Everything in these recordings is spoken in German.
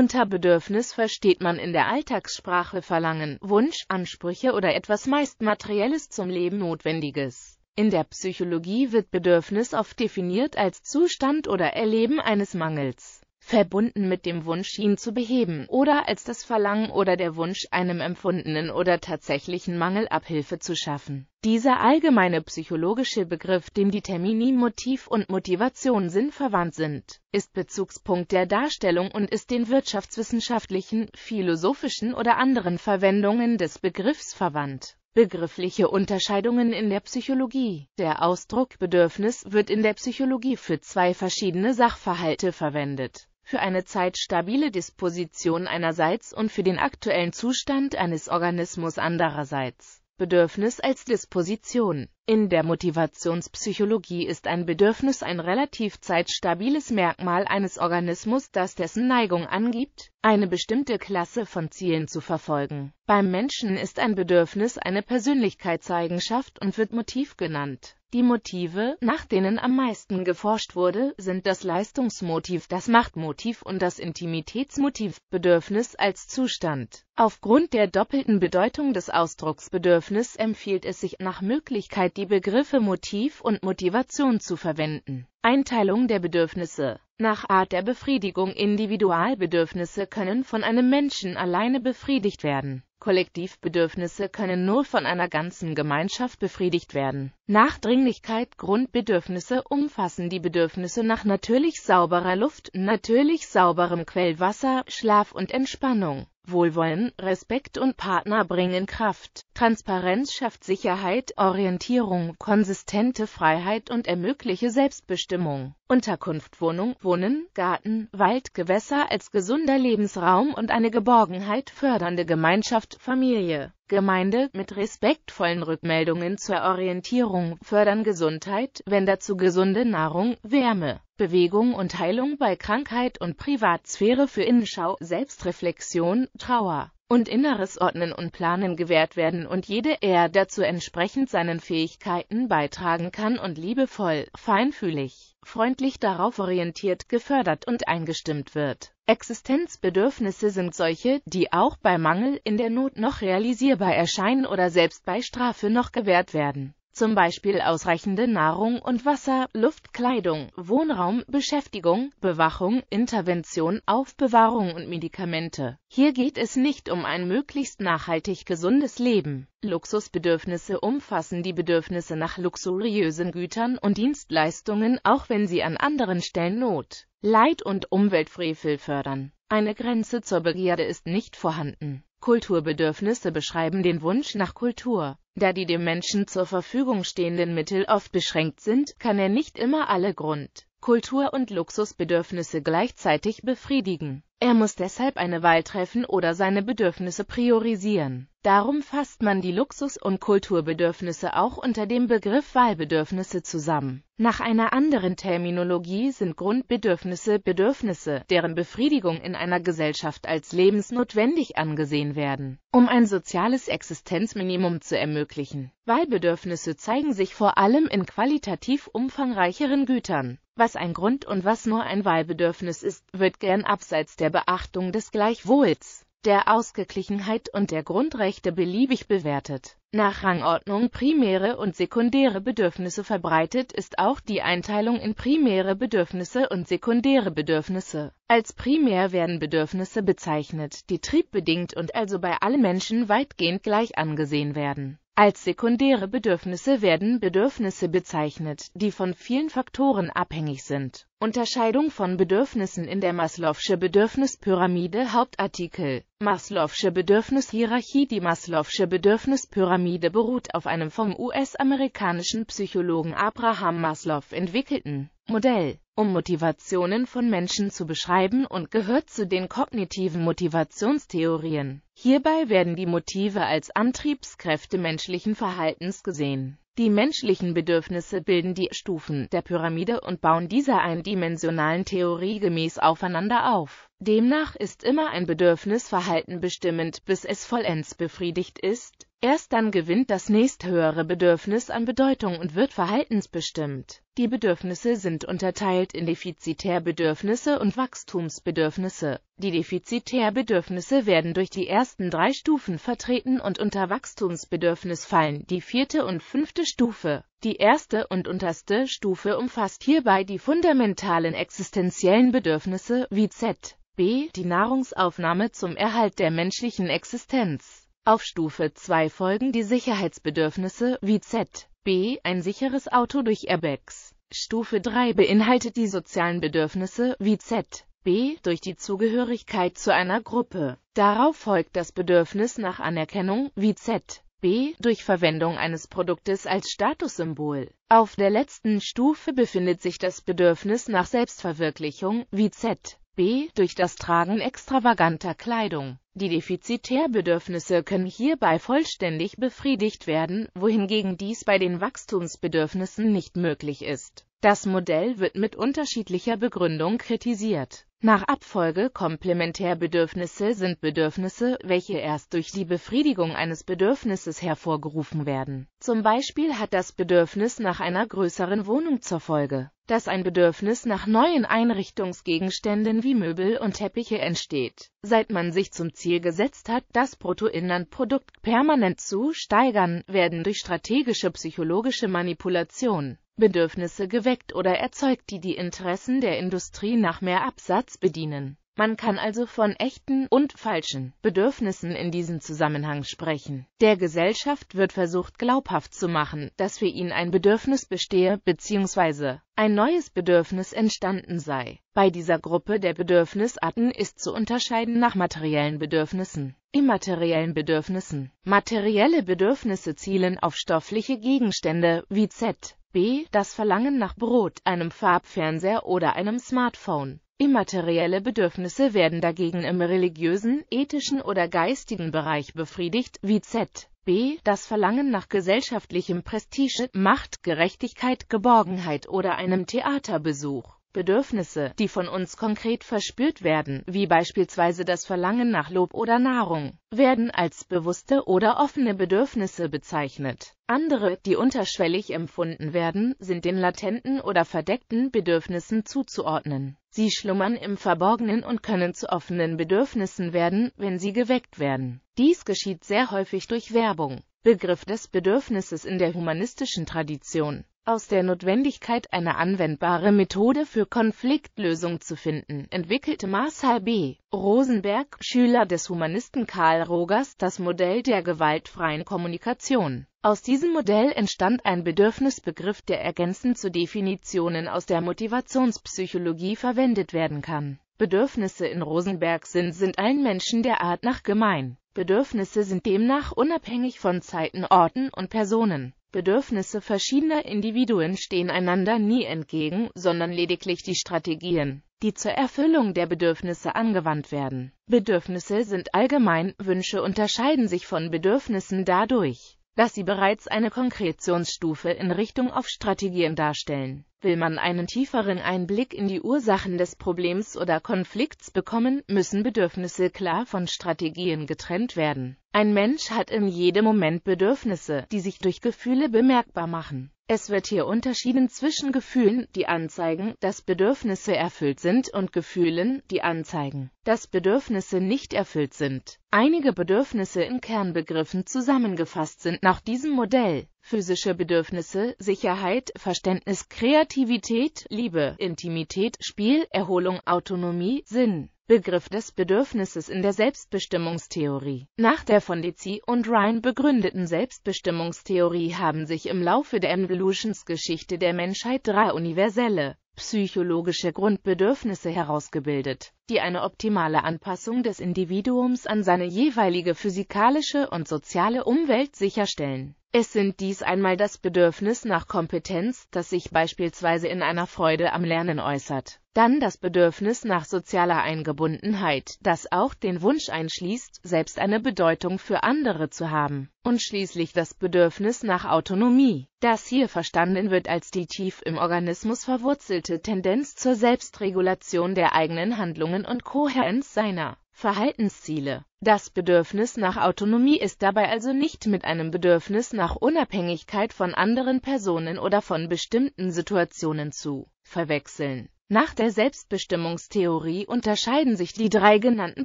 Unter Bedürfnis versteht man in der Alltagssprache Verlangen, Wunsch, Ansprüche oder etwas meist Materielles zum Leben Notwendiges. In der Psychologie wird Bedürfnis oft definiert als Zustand oder Erleben eines Mangels verbunden mit dem Wunsch, ihn zu beheben, oder als das Verlangen oder der Wunsch, einem empfundenen oder tatsächlichen Mangel Abhilfe zu schaffen. Dieser allgemeine psychologische Begriff, dem die Termini Motiv und Motivation sinnverwandt sind, ist Bezugspunkt der Darstellung und ist den wirtschaftswissenschaftlichen, philosophischen oder anderen Verwendungen des Begriffs verwandt. Begriffliche Unterscheidungen in der Psychologie. Der Ausdruck Bedürfnis wird in der Psychologie für zwei verschiedene Sachverhalte verwendet für eine Zeit stabile Disposition einerseits und für den aktuellen Zustand eines Organismus andererseits. Bedürfnis als Disposition. In der Motivationspsychologie ist ein Bedürfnis ein relativ zeitstabiles Merkmal eines Organismus, das dessen Neigung angibt, eine bestimmte Klasse von Zielen zu verfolgen. Beim Menschen ist ein Bedürfnis eine Persönlichkeitseigenschaft und wird Motiv genannt. Die Motive, nach denen am meisten geforscht wurde, sind das Leistungsmotiv, das Machtmotiv und das Intimitätsmotiv, Bedürfnis als Zustand. Aufgrund der doppelten Bedeutung des Ausdrucks Bedürfnis empfiehlt es sich nach Möglichkeit, die Begriffe Motiv und Motivation zu verwenden. Einteilung der Bedürfnisse Nach Art der Befriedigung Individualbedürfnisse können von einem Menschen alleine befriedigt werden. Kollektivbedürfnisse können nur von einer ganzen Gemeinschaft befriedigt werden. Nachdringlichkeit Grundbedürfnisse umfassen die Bedürfnisse nach natürlich sauberer Luft, natürlich sauberem Quellwasser, Schlaf und Entspannung. Wohlwollen, Respekt und Partner bringen Kraft. Transparenz schafft Sicherheit, Orientierung, konsistente Freiheit und ermögliche Selbstbestimmung. Unterkunft, Wohnung, Wohnen, Garten, Wald, Gewässer als gesunder Lebensraum und eine Geborgenheit fördernde Gemeinschaft, Familie. Gemeinde, mit respektvollen Rückmeldungen zur Orientierung, fördern Gesundheit, wenn dazu gesunde Nahrung, Wärme, Bewegung und Heilung bei Krankheit und Privatsphäre für Innenschau, Selbstreflexion, Trauer und inneres Ordnen und Planen gewährt werden und jede er dazu entsprechend seinen Fähigkeiten beitragen kann und liebevoll, feinfühlig, freundlich darauf orientiert, gefördert und eingestimmt wird. Existenzbedürfnisse sind solche, die auch bei Mangel in der Not noch realisierbar erscheinen oder selbst bei Strafe noch gewährt werden zum Beispiel ausreichende Nahrung und Wasser, Luft, Kleidung, Wohnraum, Beschäftigung, Bewachung, Intervention, Aufbewahrung und Medikamente. Hier geht es nicht um ein möglichst nachhaltig gesundes Leben. Luxusbedürfnisse umfassen die Bedürfnisse nach luxuriösen Gütern und Dienstleistungen, auch wenn sie an anderen Stellen Not, Leid und Umweltfrevel fördern. Eine Grenze zur Begierde ist nicht vorhanden. Kulturbedürfnisse beschreiben den Wunsch nach Kultur, da die dem Menschen zur Verfügung stehenden Mittel oft beschränkt sind, kann er nicht immer alle Grund-, Kultur- und Luxusbedürfnisse gleichzeitig befriedigen. Er muss deshalb eine Wahl treffen oder seine Bedürfnisse priorisieren. Darum fasst man die Luxus- und Kulturbedürfnisse auch unter dem Begriff Wahlbedürfnisse zusammen. Nach einer anderen Terminologie sind Grundbedürfnisse Bedürfnisse, deren Befriedigung in einer Gesellschaft als lebensnotwendig angesehen werden, um ein soziales Existenzminimum zu ermöglichen. Wahlbedürfnisse zeigen sich vor allem in qualitativ umfangreicheren Gütern. Was ein Grund und was nur ein Wahlbedürfnis ist, wird gern abseits der der Beachtung des Gleichwohls, der Ausgeglichenheit und der Grundrechte beliebig bewertet. Nach Rangordnung primäre und sekundäre Bedürfnisse verbreitet ist auch die Einteilung in primäre Bedürfnisse und sekundäre Bedürfnisse. Als primär werden Bedürfnisse bezeichnet, die triebbedingt und also bei allen Menschen weitgehend gleich angesehen werden. Als sekundäre Bedürfnisse werden Bedürfnisse bezeichnet, die von vielen Faktoren abhängig sind. Unterscheidung von Bedürfnissen in der Maslow'sche Bedürfnispyramide Hauptartikel Maslow'sche Bedürfnishierarchie Die Maslow'sche Bedürfnispyramide beruht auf einem vom US-amerikanischen Psychologen Abraham Maslow entwickelten Modell um Motivationen von Menschen zu beschreiben und gehört zu den kognitiven Motivationstheorien. Hierbei werden die Motive als Antriebskräfte menschlichen Verhaltens gesehen. Die menschlichen Bedürfnisse bilden die Stufen der Pyramide und bauen dieser eindimensionalen Theorie gemäß aufeinander auf. Demnach ist immer ein Bedürfnisverhalten bestimmend, bis es vollends befriedigt ist, Erst dann gewinnt das nächsthöhere Bedürfnis an Bedeutung und wird verhaltensbestimmt. Die Bedürfnisse sind unterteilt in Defizitärbedürfnisse und Wachstumsbedürfnisse. Die Defizitärbedürfnisse werden durch die ersten drei Stufen vertreten und unter Wachstumsbedürfnis fallen die vierte und fünfte Stufe. Die erste und unterste Stufe umfasst hierbei die fundamentalen existenziellen Bedürfnisse wie Z, B, die Nahrungsaufnahme zum Erhalt der menschlichen Existenz. Auf Stufe 2 folgen die Sicherheitsbedürfnisse wie Z, B, ein sicheres Auto durch Airbags. Stufe 3 beinhaltet die sozialen Bedürfnisse wie Z, B, durch die Zugehörigkeit zu einer Gruppe. Darauf folgt das Bedürfnis nach Anerkennung wie Z, B. Durch Verwendung eines Produktes als Statussymbol. Auf der letzten Stufe befindet sich das Bedürfnis nach Selbstverwirklichung, wie Z. B. Durch das Tragen extravaganter Kleidung. Die Defizitärbedürfnisse können hierbei vollständig befriedigt werden, wohingegen dies bei den Wachstumsbedürfnissen nicht möglich ist das Modell wird mit unterschiedlicher Begründung kritisiert. Nach Abfolge Komplementärbedürfnisse sind Bedürfnisse, welche erst durch die Befriedigung eines Bedürfnisses hervorgerufen werden. Zum Beispiel hat das Bedürfnis nach einer größeren Wohnung zur Folge, dass ein Bedürfnis nach neuen Einrichtungsgegenständen wie Möbel und Teppiche entsteht, seit man sich zum Ziel gesetzt hat, das Bruttoinlandprodukt permanent zu steigern, werden durch strategische psychologische Manipulation Bedürfnisse geweckt oder erzeugt, die die Interessen der Industrie nach mehr Absatz bedienen. Man kann also von echten und falschen Bedürfnissen in diesem Zusammenhang sprechen. Der Gesellschaft wird versucht glaubhaft zu machen, dass für ihn ein Bedürfnis bestehe bzw. ein neues Bedürfnis entstanden sei. Bei dieser Gruppe der Bedürfnisarten ist zu unterscheiden nach materiellen Bedürfnissen, immateriellen Bedürfnissen. Materielle Bedürfnisse zielen auf stoffliche Gegenstände wie Z. B. Das Verlangen nach Brot, einem Farbfernseher oder einem Smartphone. Immaterielle Bedürfnisse werden dagegen im religiösen, ethischen oder geistigen Bereich befriedigt, wie z. b. das Verlangen nach gesellschaftlichem Prestige, Macht, Gerechtigkeit, Geborgenheit oder einem Theaterbesuch. Bedürfnisse, die von uns konkret verspürt werden, wie beispielsweise das Verlangen nach Lob oder Nahrung, werden als bewusste oder offene Bedürfnisse bezeichnet. Andere, die unterschwellig empfunden werden, sind den latenten oder verdeckten Bedürfnissen zuzuordnen. Sie schlummern im Verborgenen und können zu offenen Bedürfnissen werden, wenn sie geweckt werden. Dies geschieht sehr häufig durch Werbung. Begriff des Bedürfnisses in der humanistischen Tradition aus der Notwendigkeit eine anwendbare Methode für Konfliktlösung zu finden, entwickelte Marcel B. Rosenberg, Schüler des Humanisten Karl Rogers, das Modell der gewaltfreien Kommunikation. Aus diesem Modell entstand ein Bedürfnisbegriff, der ergänzend zu Definitionen aus der Motivationspsychologie verwendet werden kann. Bedürfnisse in Rosenbergs Sinn sind allen Menschen der Art nach gemein. Bedürfnisse sind demnach unabhängig von Zeiten, Orten und Personen. Bedürfnisse verschiedener Individuen stehen einander nie entgegen, sondern lediglich die Strategien, die zur Erfüllung der Bedürfnisse angewandt werden. Bedürfnisse sind allgemein, Wünsche unterscheiden sich von Bedürfnissen dadurch, dass sie bereits eine Konkretionsstufe in Richtung auf Strategien darstellen Will man einen tieferen Einblick in die Ursachen des Problems oder Konflikts bekommen, müssen Bedürfnisse klar von Strategien getrennt werden. Ein Mensch hat in jedem Moment Bedürfnisse, die sich durch Gefühle bemerkbar machen. Es wird hier unterschieden zwischen Gefühlen, die anzeigen, dass Bedürfnisse erfüllt sind und Gefühlen, die anzeigen, dass Bedürfnisse nicht erfüllt sind. Einige Bedürfnisse in Kernbegriffen zusammengefasst sind nach diesem Modell physische Bedürfnisse, Sicherheit, Verständnis, Kreativität, Liebe, Intimität, Spiel, Erholung, Autonomie, Sinn. Begriff des Bedürfnisses in der Selbstbestimmungstheorie. Nach der von Deci und Ryan begründeten Selbstbestimmungstheorie haben sich im Laufe der Evolutionsgeschichte der Menschheit drei universelle psychologische Grundbedürfnisse herausgebildet, die eine optimale Anpassung des Individuums an seine jeweilige physikalische und soziale Umwelt sicherstellen. Es sind dies einmal das Bedürfnis nach Kompetenz, das sich beispielsweise in einer Freude am Lernen äußert dann das Bedürfnis nach sozialer Eingebundenheit, das auch den Wunsch einschließt, selbst eine Bedeutung für andere zu haben. Und schließlich das Bedürfnis nach Autonomie, das hier verstanden wird als die tief im Organismus verwurzelte Tendenz zur Selbstregulation der eigenen Handlungen und Kohärenz seiner Verhaltensziele. Das Bedürfnis nach Autonomie ist dabei also nicht mit einem Bedürfnis nach Unabhängigkeit von anderen Personen oder von bestimmten Situationen zu verwechseln. Nach der Selbstbestimmungstheorie unterscheiden sich die drei genannten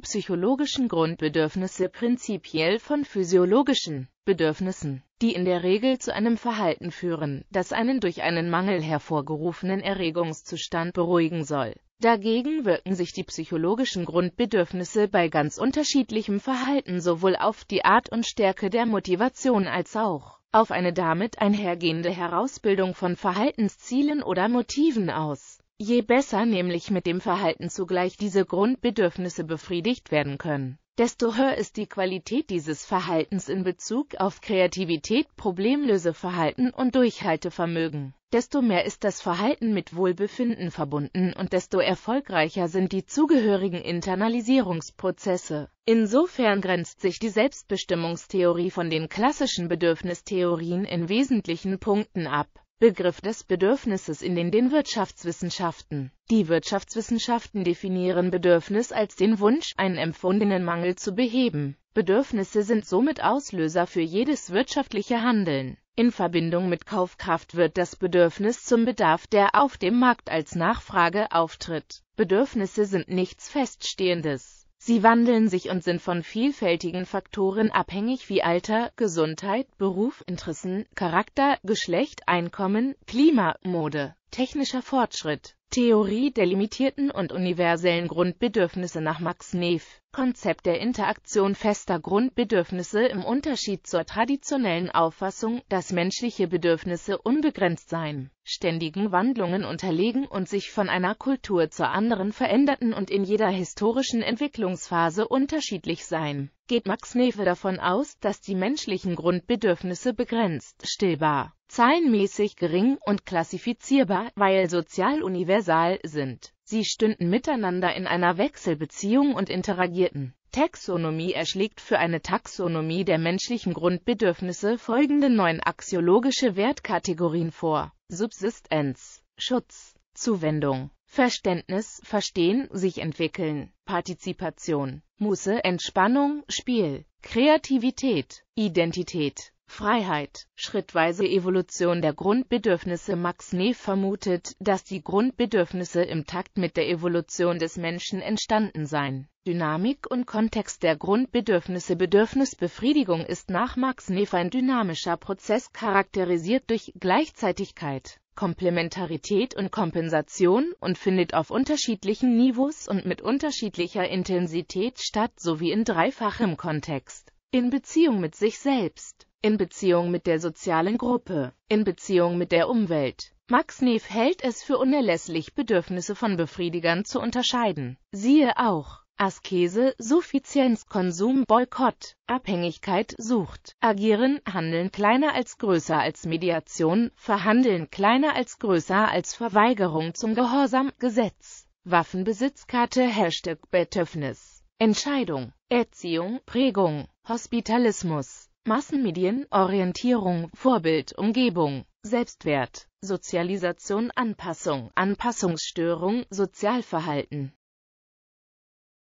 psychologischen Grundbedürfnisse prinzipiell von physiologischen Bedürfnissen, die in der Regel zu einem Verhalten führen, das einen durch einen Mangel hervorgerufenen Erregungszustand beruhigen soll. Dagegen wirken sich die psychologischen Grundbedürfnisse bei ganz unterschiedlichem Verhalten sowohl auf die Art und Stärke der Motivation als auch auf eine damit einhergehende Herausbildung von Verhaltenszielen oder Motiven aus je besser nämlich mit dem Verhalten zugleich diese Grundbedürfnisse befriedigt werden können, desto höher ist die Qualität dieses Verhaltens in Bezug auf Kreativität, Problemlöseverhalten und Durchhaltevermögen. Desto mehr ist das Verhalten mit Wohlbefinden verbunden und desto erfolgreicher sind die zugehörigen Internalisierungsprozesse. Insofern grenzt sich die Selbstbestimmungstheorie von den klassischen Bedürfnistheorien in wesentlichen Punkten ab. Begriff des Bedürfnisses in den, den Wirtschaftswissenschaften. Die Wirtschaftswissenschaften definieren Bedürfnis als den Wunsch, einen empfundenen Mangel zu beheben. Bedürfnisse sind somit Auslöser für jedes wirtschaftliche Handeln. In Verbindung mit Kaufkraft wird das Bedürfnis zum Bedarf, der auf dem Markt als Nachfrage auftritt. Bedürfnisse sind nichts Feststehendes. Sie wandeln sich und sind von vielfältigen Faktoren abhängig wie Alter, Gesundheit, Beruf, Interessen, Charakter, Geschlecht, Einkommen, Klima, Mode, technischer Fortschritt, Theorie der limitierten und universellen Grundbedürfnisse nach Max Neef, Konzept der Interaktion fester Grundbedürfnisse im Unterschied zur traditionellen Auffassung, dass menschliche Bedürfnisse unbegrenzt seien, ständigen Wandlungen unterlegen und sich von einer Kultur zur anderen veränderten und in jeder historischen Entwicklungsphase unterschiedlich seien, geht Max Neef davon aus, dass die menschlichen Grundbedürfnisse begrenzt, stillbar zahlenmäßig gering und klassifizierbar, weil sozial universal sind. Sie stünden miteinander in einer Wechselbeziehung und interagierten. Taxonomie erschlägt für eine Taxonomie der menschlichen Grundbedürfnisse folgende neun axiologische Wertkategorien vor. Subsistenz, Schutz, Zuwendung, Verständnis, Verstehen, sich entwickeln, Partizipation, Muße, Entspannung, Spiel, Kreativität, Identität, Freiheit, schrittweise Evolution der Grundbedürfnisse Max Neff vermutet, dass die Grundbedürfnisse im Takt mit der Evolution des Menschen entstanden seien. Dynamik und Kontext der Grundbedürfnisse Bedürfnisbefriedigung ist nach Max Neff ein dynamischer Prozess charakterisiert durch Gleichzeitigkeit, Komplementarität und Kompensation und findet auf unterschiedlichen Niveaus und mit unterschiedlicher Intensität statt sowie in dreifachem Kontext, in Beziehung mit sich selbst in Beziehung mit der sozialen Gruppe, in Beziehung mit der Umwelt. Max Neff hält es für unerlässlich, Bedürfnisse von Befriedigern zu unterscheiden. Siehe auch Askese, Suffizienz, Konsum, Boykott, Abhängigkeit, Sucht, Agieren, Handeln kleiner als größer als Mediation, Verhandeln kleiner als größer als Verweigerung zum Gehorsam, Gesetz, Waffenbesitzkarte, Hashtag Betöffnis, Entscheidung, Erziehung, Prägung, Hospitalismus. Massenmedien, Orientierung, Vorbild, Umgebung, Selbstwert, Sozialisation, Anpassung, Anpassungsstörung, Sozialverhalten,